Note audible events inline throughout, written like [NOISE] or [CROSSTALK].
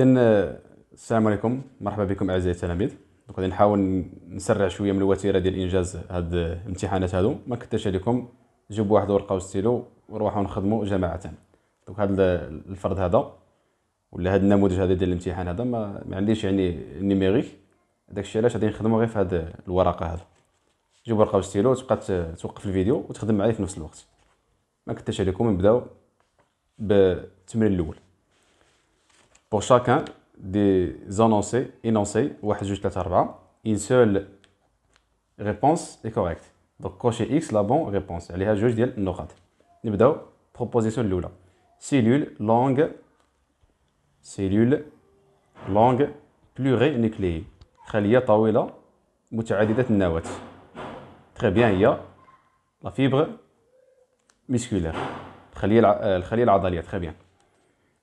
اذا السلام عليكم مرحبا بكم اعزائي التلاميذ غادي نحاول نسرع شويه من الوتيره ديال انجاز هاد الامتحانات هادو ما كثرش عليكم جيبوا واحد ورقه وستيلو وروحوا نخدموا جماعه دونك هاد الفرض هذا ولا هاد النموذج هذا ديال الامتحان هذا ما, ما عنديش يعني نيميريك داكشي علاش غادي نخدموا غير في هاد الورقه هذا جيب ورقه وستيلو تبقى توقف الفيديو وتخدم معايا في نفس الوقت ما كثرش عليكم نبداو بالتمرين الاول pour chacun des annoncés, énoncés, ou juste une seule réponse est correcte. Donc, cocher X, la bonne réponse. Elle est à juste dire Nokat. la proposition de Cellule longue, cellule longue plurinucléée. Cellule Très bien, il la fibre musculaire. Euh, très bien.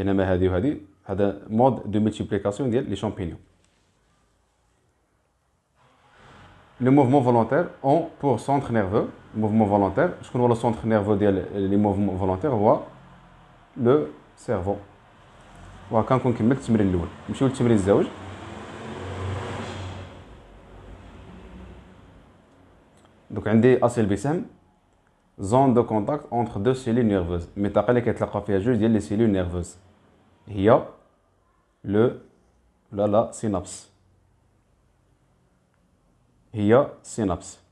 Il y a un mode de multiplication des les champignons. Les mouvement volontaires ont pour centre nerveux le mouvement Je le centre nerveux des les mouvements volontaires. Vois le cerveau. Vois est on communique entre les deux. Je vous Donc, j'ai acides bismes. Zone de contact entre deux cellules nerveuses. Mais t'as qu'à les mettre la caféine les cellules nerveuses. Il y a la synapse. Il synapse.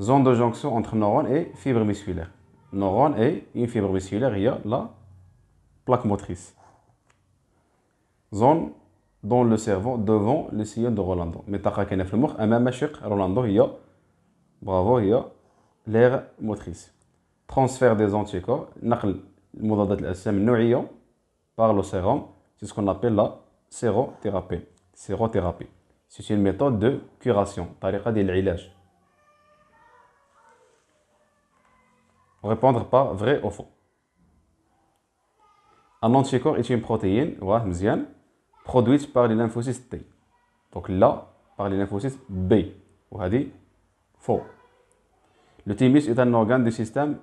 Zone de jonction entre neurones et fibres musculaires. Neurones et une fibre musculaire. la plaque motrice. Zone dans le cerveau devant le sillon de Rolando. Mais tu as c'est Bravo, il y l'air motrice. Transfert des anticorps par le sérum. C'est ce qu'on appelle la sérothérapie. sérothérapie. C'est une méthode de curation. Tariqa de Répondre par vrai ou faux. Un anticorps est une protéine, produite par les lymphocytes T. Donc là, par les lymphocytes B. Ou faux. Le thymus est un organe du système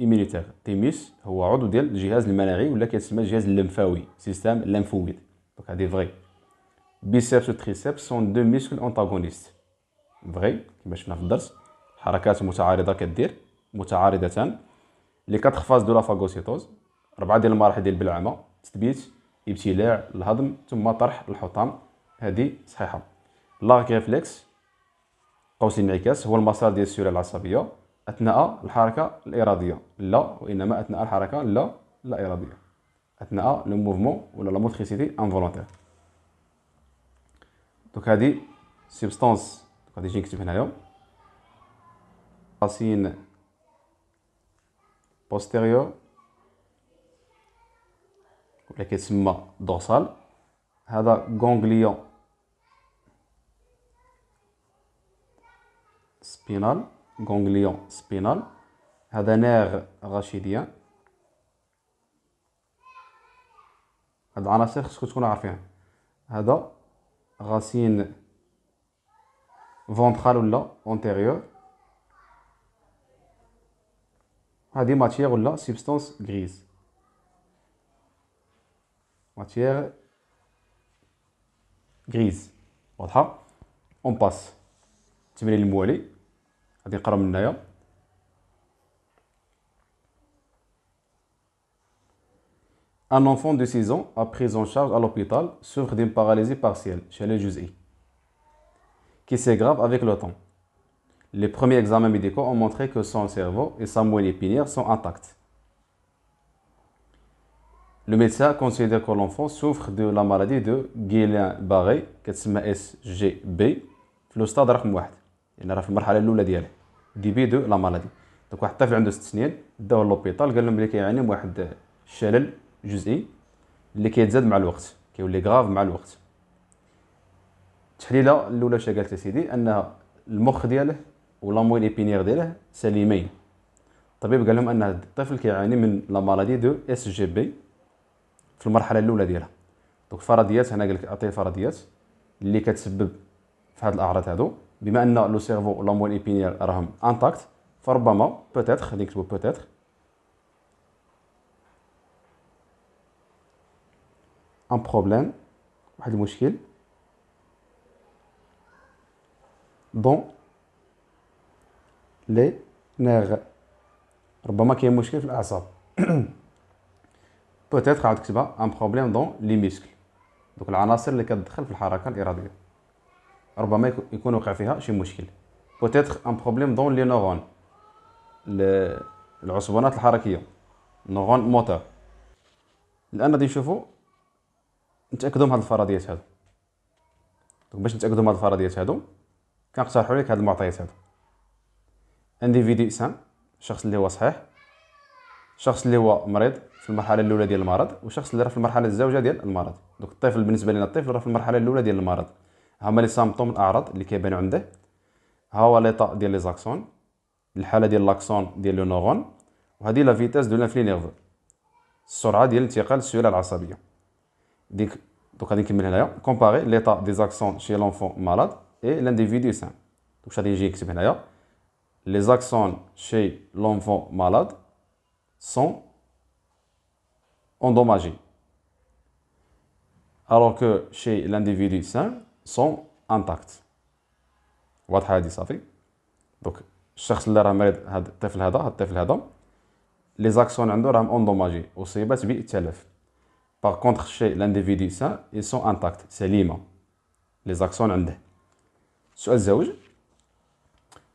ايميليتير تيميس هو عضو ديال الجهاز المناعي ولا كيتسمى الجهاز اللمفاوي سيستام لمفويد دونك هادي فغي بيسيبس و تريسيبس سون دو ميسكل اونتاغونيست فغي كما شفنا في الدرس حركات متعارضه كدير متعارضتان لي كاتخ فاز دو لافاغوسيتوز ربعه ديال المراحل ديال البلعمه تثبيت ابتلاع الهضم ثم طرح الحطام هادي صحيحه لاغ ريفلكس قوس الانعكاس هو المسار ديال السيوله العصبيه اثناء الحركه الاراديه لا وانما اثناء الحركه لا لا اراديه اثناء لو موفمون ولا لا موتريسيتي انفولونتير دوك هادي سيبستانس غادي نجي نكتب هنايا راسين بوستيريور ولا كيتسمى دوسال هذا غونغليون سبينال غونغليون سبينال هذا نير غاشيديان هاد العناصر خصكم تكونو عارفينها هذا غاسين فونترال ولا اونتيريور هادي ماتيير ولا سيبستونس غريز ماتيير غريز واضحه اون باس التمرين الموالي Un enfant de 6 ans a pris en charge à l'hôpital souffre d'une paralysie partielle chez les Juz'i, qui s'aggrave avec le temps. Les premiers examens médicaux ont montré que son cerveau et sa moelle épinière sont intacts. Le médecin considère que l'enfant souffre de la maladie de Guillain-Barré, SGB, le stade 1. يعني راه في المرحله الاولى ديالها ديبي دو لا مالادي دونك واحد الطفل عنده ست سنين داوه لوبيتال قال لهم بلي كيعاني من واحد الشلل جزئي اللي كيتزاد مع الوقت كيولي غاف مع الوقت التحليله الاولى واش قالت سيدي ان المخ دياله ولامويل ايبينير دياله سليمين الطبيب قال لهم ان الطفل كيعاني من لا مالادي دو اس جي بي في المرحله الاولى ديالها دونك فرضيات هنا قال لك اعطي فرضيات اللي كتسبب في هاد الاعراض هادو بما ان لو سيرفو ولا مول ايبينيال راهم انتاكت فربما بوتيتر خلينا نكتبو بوتيتر ان بروبليم واحد المشكل دون لي نيغ ربما كاين مشكل في الاعصاب بوتيتر [COUGHS] عاود كتبها ان بروبليم دون لي ميسكل دوك العناصر اللي كتدخل في الحركه الاراديه ربما يكون وقع فيها شي مشكل بوتيتر ان بروبليم دون لي نورون العصبونات الحركيه نورون موتور الان غادي نشوفوا نتاكدوا من هاد الفرضيات هادو دونك باش نتاكدوا من هاد الفرضيات هادو كنقترحوا لك هاد المعطيات هادو انديفيدي سان الشخص اللي هو صحيح الشخص اللي هو مريض في المرحله الاولى ديال المرض والشخص اللي راه في المرحله الزوجه ديال المرض دونك الطفل بالنسبه لنا الطفل راه في المرحله الاولى ديال المرض Hamma les symptômes d'agressé qui est bien au monde. Haha, ou l'état des axons. La phase des axons, des lunagons. Et la vitesse de la fibre. Cela dit, le tirage sur la lésion. Donc, donc, donc, comparé l'état des axons chez l'enfant malade et l'individu sain. Donc, je vais expliquer ça. Les axons chez l'enfant malade sont endommagés, alors que chez l'individu sain. سون انتاكت واضحه هذه صافي دونك الشخص اللي راه مريض هذا الطفل هذا هذا الطفل هذا لي زاكسون عنده راهم اوندوماجي اصيبت بالتلف باغ كونتخ شي لانديفيدو سان اي سون انتاكت سليمه لي زاكسون عنده السؤال الزوج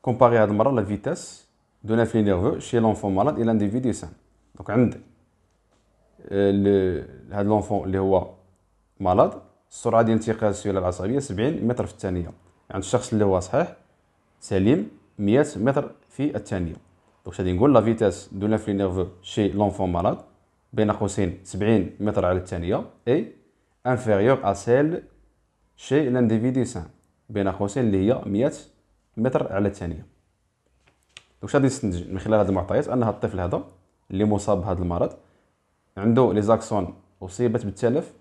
كومباري هاد المره لا فيتاس دو لانفلي نيرفو شي لونفون مالاد اي لانديفيدو سان دونك عند آه، هاد لونفون اللي هو مالاد السرعه ديال انتقال السيوله العصبيه 70 متر في الثانيه عند يعني الشخص اللي هو صحيح سليم 100 متر في الثانيه دونك غادي نقول لا فيتاس دو لانفلي نيرفو شي لونفون مالاد بين قوسين 70 متر على الثانيه اي انفيريور ا سيل شي لانديفيدي سان بين قوسين اللي هي 100 متر على الثانيه دونك غادي نستنتج من خلال هاد المعطيات ان هاد الطفل هذا اللي مصاب بهذا المرض عنده لي زاكسون اصيبت بالتلف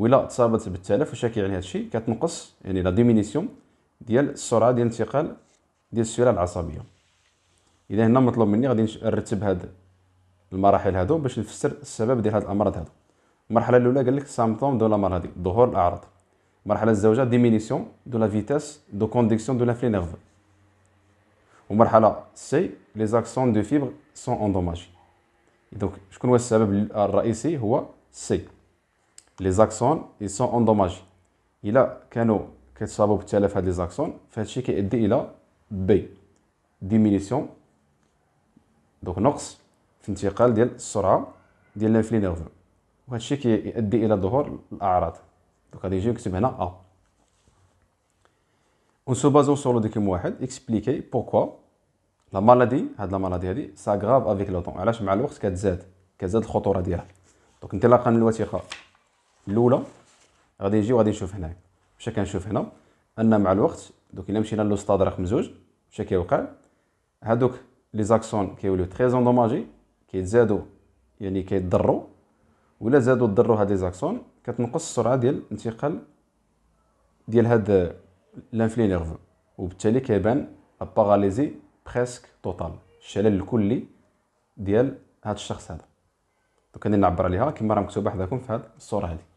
ولا تصابت بالتلف واش كيعني هذا الشيء كتنقص يعني لا ديمينيسيون ديال السرعه ديال انتقال ديال السيوله العصبيه اذا هنا مطلوب مني غادي نرتب هاد المراحل هادو باش نفسر السبب ديال هاد الامراض هادو المرحله الاولى قال لك سامبتوم دو لا لامرض ظهور الاعراض المرحله الزوجه ديمينيسيون دو لا فيتاس دو كونديكسيون دو لافلي نيرف ومرحله سي لي زاكسون دو فيبر سون اندوماجي دونك شكون هو السبب الرئيسي هو سي لي زاكسون اي سون اندوماجي الا كانوا كيتصابوا بالتلف هاد لي زاكسون فهادشي كيؤدي الى بي ديمينيسيون دونك نقص في انتقال ديال السرعه ديال لانفلي نيرفو وهادشي كيؤدي الى ظهور الاعراض دونك غادي نجي نكتب هنا ا اون سو بازون سور لو ديكيم واحد اكسبليكي بوكوا لا مالادي هاد لا مالادي هادي سا غراف افيك لو طون علاش مع الوقت كتزاد كتزاد الخطوره ديالها دونك انطلاقا من الوثيقه الاولى غادي نجي وغادي نشوف هنايا مشى كنشوف هنا ان مع الوقت دوك الا مشينا للوسطاد رقم زوج مشى كيوقع هادوك لي زاكسون كيوليو تري زوندوماجي كيتزادوا يعني كيتضروا ولا زادوا تضروا هاد لي زاكسون كتنقص السرعه ديال انتقال ديال هاد لانفلي نيرفو وبالتالي كيبان اباراليزي بريسك توتال الشلل الكلي ديال هاد الشخص هذا دوك غادي نعبر عليها كما راه مكتوبه حداكم في هاد الصوره هذه